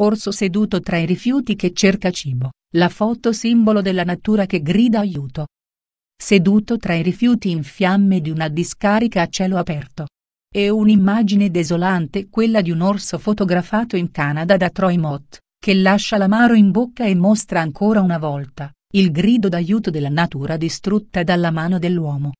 Orso seduto tra i rifiuti che cerca cibo, la foto simbolo della natura che grida aiuto. Seduto tra i rifiuti in fiamme di una discarica a cielo aperto. È un'immagine desolante quella di un orso fotografato in Canada da Troy Mott, che lascia l'amaro in bocca e mostra ancora una volta, il grido d'aiuto della natura distrutta dalla mano dell'uomo.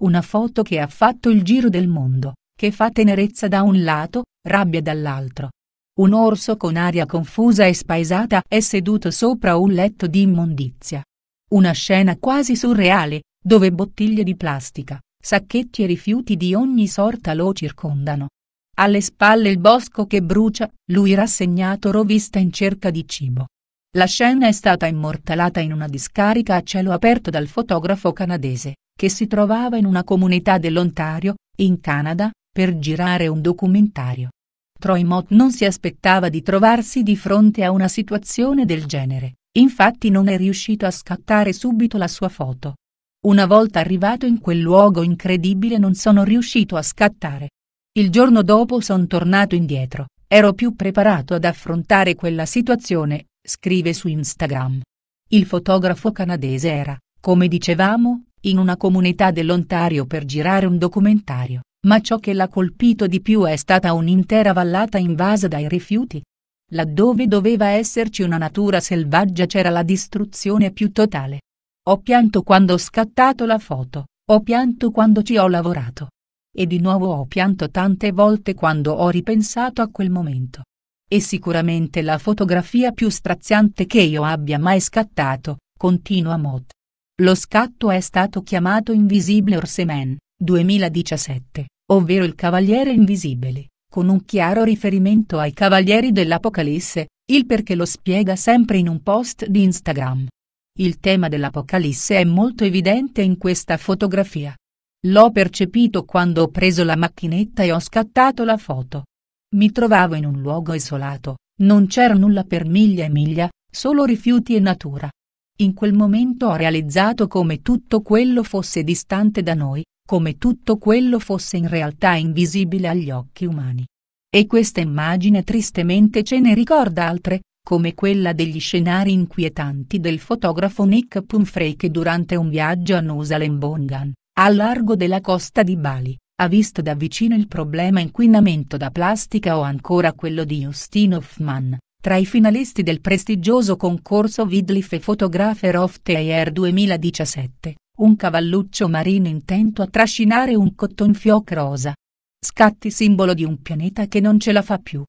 Una foto che ha fatto il giro del mondo, che fa tenerezza da un lato, rabbia dall'altro un orso con aria confusa e spaesata è seduto sopra un letto di immondizia. Una scena quasi surreale, dove bottiglie di plastica, sacchetti e rifiuti di ogni sorta lo circondano. Alle spalle il bosco che brucia, lui rassegnato rovista in cerca di cibo. La scena è stata immortalata in una discarica a cielo aperto dal fotografo canadese, che si trovava in una comunità dell'Ontario, in Canada, per girare un documentario. Troimot non si aspettava di trovarsi di fronte a una situazione del genere, infatti non è riuscito a scattare subito la sua foto. Una volta arrivato in quel luogo incredibile non sono riuscito a scattare. Il giorno dopo sono tornato indietro, ero più preparato ad affrontare quella situazione, scrive su Instagram. Il fotografo canadese era, come dicevamo, in una comunità dell'Ontario per girare un documentario. Ma ciò che l'ha colpito di più è stata un'intera vallata invasa dai rifiuti. Laddove doveva esserci una natura selvaggia c'era la distruzione più totale. Ho pianto quando ho scattato la foto, ho pianto quando ci ho lavorato. E di nuovo ho pianto tante volte quando ho ripensato a quel momento. E sicuramente la fotografia più straziante che io abbia mai scattato, continua Mott. Lo scatto è stato chiamato Invisible Orsemen, 2017 ovvero il Cavaliere Invisibile, con un chiaro riferimento ai Cavalieri dell'Apocalisse, il perché lo spiega sempre in un post di Instagram. Il tema dell'Apocalisse è molto evidente in questa fotografia. L'ho percepito quando ho preso la macchinetta e ho scattato la foto. Mi trovavo in un luogo isolato, non c'era nulla per miglia e miglia, solo rifiuti e natura. In quel momento ho realizzato come tutto quello fosse distante da noi, come tutto quello fosse in realtà invisibile agli occhi umani. E questa immagine tristemente ce ne ricorda altre, come quella degli scenari inquietanti del fotografo Nick Pumphrey che durante un viaggio a Nusa Lembongan, al largo della costa di Bali, ha visto da vicino il problema inquinamento da plastica o ancora quello di Justin Hoffman, tra i finalisti del prestigioso concorso Vidlife Photographer of the Year 2017 un cavalluccio marino intento a trascinare un cottonfiocco rosa. Scatti simbolo di un pianeta che non ce la fa più.